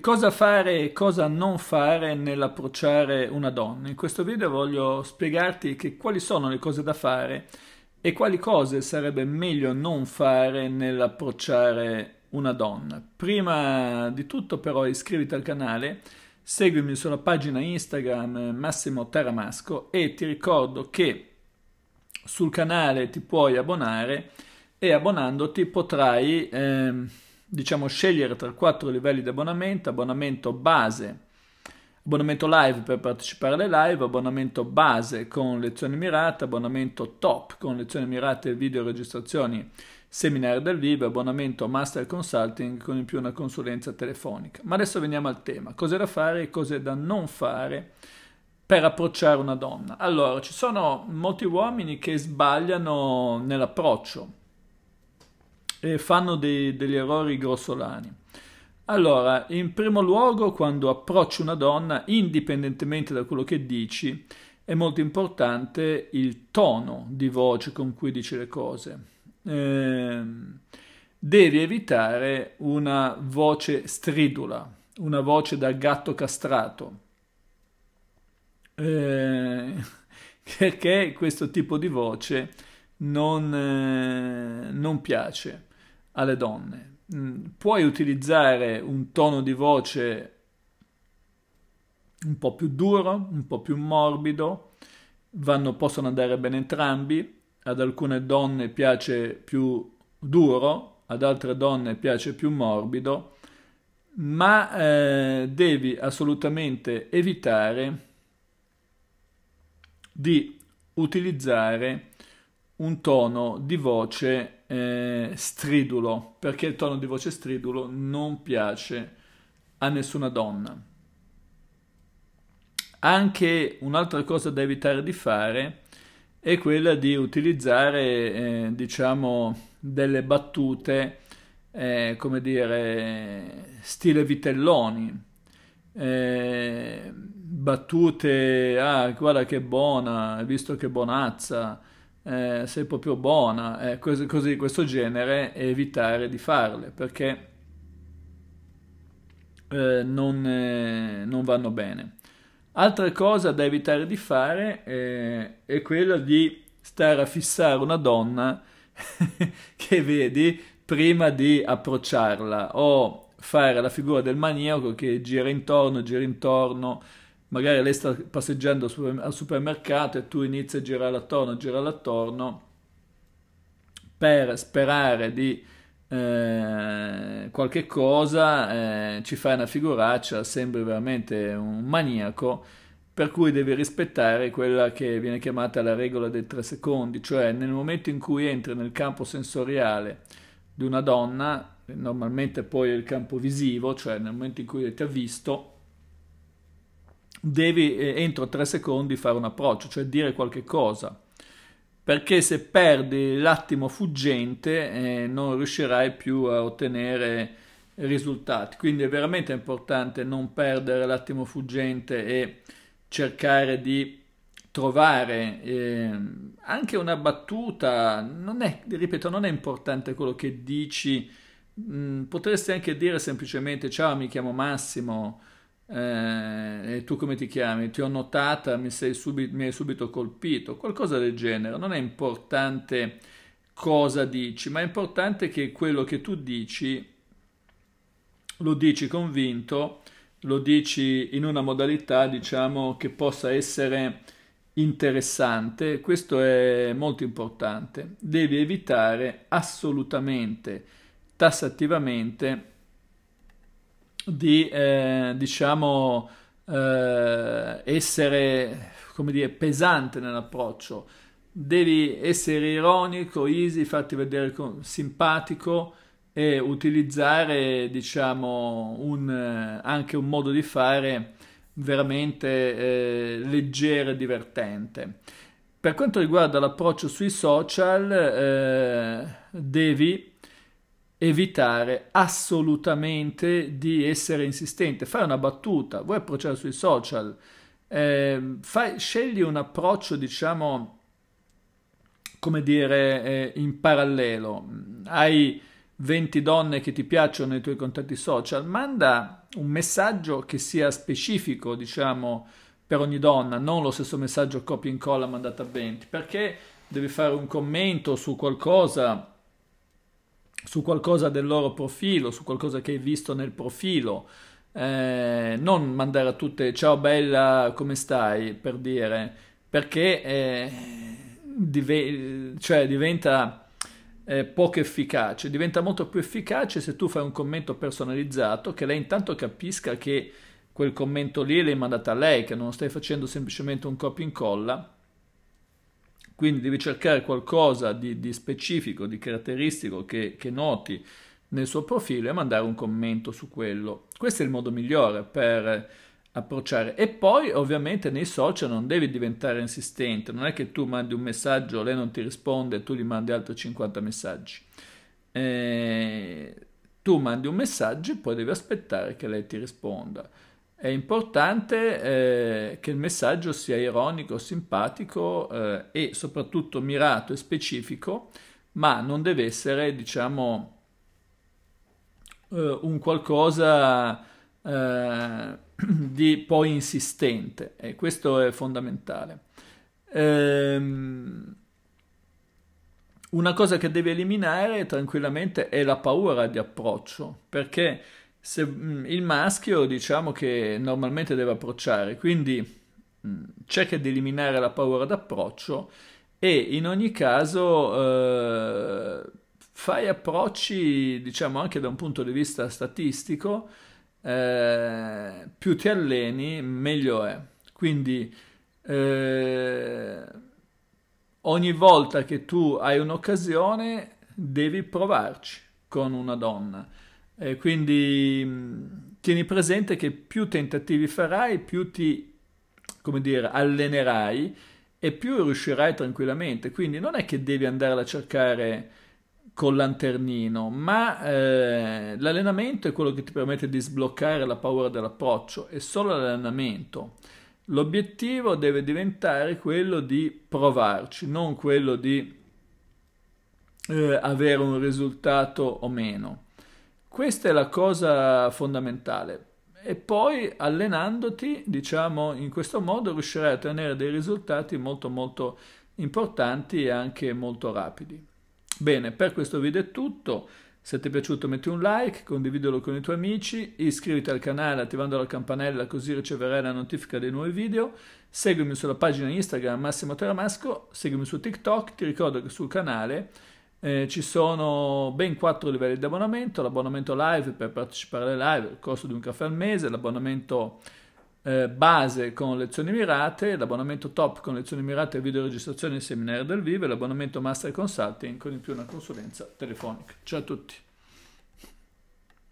Cosa fare e cosa non fare nell'approcciare una donna? In questo video voglio spiegarti che quali sono le cose da fare e quali cose sarebbe meglio non fare nell'approcciare una donna. Prima di tutto però iscriviti al canale, seguimi sulla pagina Instagram Massimo Taramasco e ti ricordo che sul canale ti puoi abbonare e abbonandoti potrai... Eh, diciamo, scegliere tra quattro livelli di abbonamento, abbonamento base, abbonamento live per partecipare alle live, abbonamento base con lezioni mirate, abbonamento top con lezioni mirate video registrazioni seminari dal vivo, abbonamento master consulting con in più una consulenza telefonica. Ma adesso veniamo al tema, cose da fare e cose da non fare per approcciare una donna. Allora, ci sono molti uomini che sbagliano nell'approccio e fanno dei, degli errori grossolani. Allora, in primo luogo, quando approcci una donna, indipendentemente da quello che dici, è molto importante il tono di voce con cui dici le cose. Eh, devi evitare una voce stridula, una voce da gatto castrato, eh, perché questo tipo di voce non, eh, non piace alle donne. Mm, puoi utilizzare un tono di voce un po' più duro, un po' più morbido, vanno, possono andare bene entrambi, ad alcune donne piace più duro, ad altre donne piace più morbido, ma eh, devi assolutamente evitare di utilizzare un tono di voce eh, stridulo, perché il tono di voce stridulo non piace a nessuna donna. Anche un'altra cosa da evitare di fare è quella di utilizzare, eh, diciamo, delle battute, eh, come dire, stile vitelloni. Eh, battute, ah, guarda che buona, visto che bonazza, eh, sei proprio buona, eh, cose, cose, di questo genere, e evitare di farle perché eh, non, eh, non, vanno bene. Altra cosa da evitare di fare eh, è quella di stare a fissare una donna che vedi prima di approcciarla o fare la figura del maniaco che gira intorno, gira intorno, magari lei sta passeggiando al supermercato e tu inizi a girare attorno, a girare attorno per sperare di eh, qualche cosa, eh, ci fai una figuraccia, sembri veramente un maniaco, per cui devi rispettare quella che viene chiamata la regola dei tre secondi, cioè nel momento in cui entri nel campo sensoriale di una donna, normalmente poi è il campo visivo, cioè nel momento in cui ti ha visto, devi eh, entro tre secondi fare un approccio, cioè dire qualche cosa, perché se perdi l'attimo fuggente eh, non riuscirai più a ottenere risultati. Quindi è veramente importante non perdere l'attimo fuggente e cercare di trovare eh, anche una battuta. Non è, ripeto, non è importante quello che dici. Mm, potresti anche dire semplicemente ciao, mi chiamo Massimo eh, tu come ti chiami? Ti ho notata, mi, subi- mi hai subito colpito, qualcosa del genere. Non è importante cosa dici, ma è importante che quello che tu dici lo dici convinto, lo dici in una modalità, diciamo, che possa essere interessante. Questo è molto importante. Devi evitare assolutamente, tassativamente, di, eh, diciamo, eh, essere, come dire, pesante nell'approccio. Devi essere ironico, easy, fatti vedere simpatico e utilizzare, diciamo, un, eh, anche un modo di fare veramente eh, leggero e divertente. Per quanto riguarda l'approccio sui social, eh, devi evitare assolutamente di essere insistente. Fai una battuta, vuoi approcciare sui social, eh, fai, scegli un approccio, diciamo, come dire, eh, in parallelo. Hai 20 donne che ti piacciono nei tuoi contatti social, manda un messaggio che sia specifico, diciamo, per ogni donna, non lo stesso messaggio copia e incolla mandato a 20, perché devi fare un commento su qualcosa su qualcosa del loro profilo, su qualcosa che hai visto nel profilo. Eh, non mandare a tutte ciao bella, come stai? per dire, perché eh, dive- cioè diventa eh, poco efficace, diventa molto più efficace se tu fai un commento personalizzato che lei intanto capisca che quel commento lì l'hai mandato a lei, che non stai facendo semplicemente un copia e incolla quindi devi cercare qualcosa di, di specifico, di caratteristico che, che, noti nel suo profilo e mandare un commento su quello. Questo è il modo migliore per approcciare. E poi ovviamente nei social non devi diventare insistente, non è che tu mandi un messaggio, lei non ti risponde, tu gli mandi altri 50 messaggi. Eh, tu mandi un messaggio e poi devi aspettare che lei ti risponda. È importante eh, che il messaggio sia ironico, simpatico eh, e soprattutto mirato e specifico, ma non deve essere, diciamo, eh, un qualcosa eh, di poi insistente e questo è fondamentale. Ehm, una cosa che devi eliminare tranquillamente è la paura di approccio, perché se, mm, il maschio diciamo che normalmente deve approcciare, quindi mm, cerca di eliminare la paura d'approccio e in ogni caso eh, fai approcci, diciamo anche da un punto di vista statistico, eh, più ti alleni meglio è. Quindi eh, ogni volta che tu hai un'occasione devi provarci con una donna. Eh, quindi mm, tieni presente che più tentativi farai, più ti come dire, allenerai e più riuscirai tranquillamente. Quindi non è che devi andare a cercare col lanternino, ma eh, l'allenamento è quello che ti permette di sbloccare la paura dell'approccio, è solo l'allenamento. L'obiettivo deve diventare quello di provarci, non quello di eh, avere un risultato o meno. Questa è la cosa fondamentale. E poi allenandoti, diciamo, in questo modo riuscirai a ottenere dei risultati molto molto importanti e anche molto rapidi. Bene, per questo video è tutto. Se ti è piaciuto metti un like, condividilo con i tuoi amici, iscriviti al canale attivando la campanella così riceverai la notifica dei nuovi video, seguimi sulla pagina Instagram Massimo Teramasco, seguimi su TikTok, ti ricordo che sul canale eh, ci sono ben quattro livelli di abbonamento, l'abbonamento live per partecipare alle live, il costo di un caffè al mese, l'abbonamento eh, base con lezioni mirate, l'abbonamento top con lezioni mirate, video registrazione e seminari dal vivo e l'abbonamento master consulting con in più una consulenza telefonica. Ciao a tutti!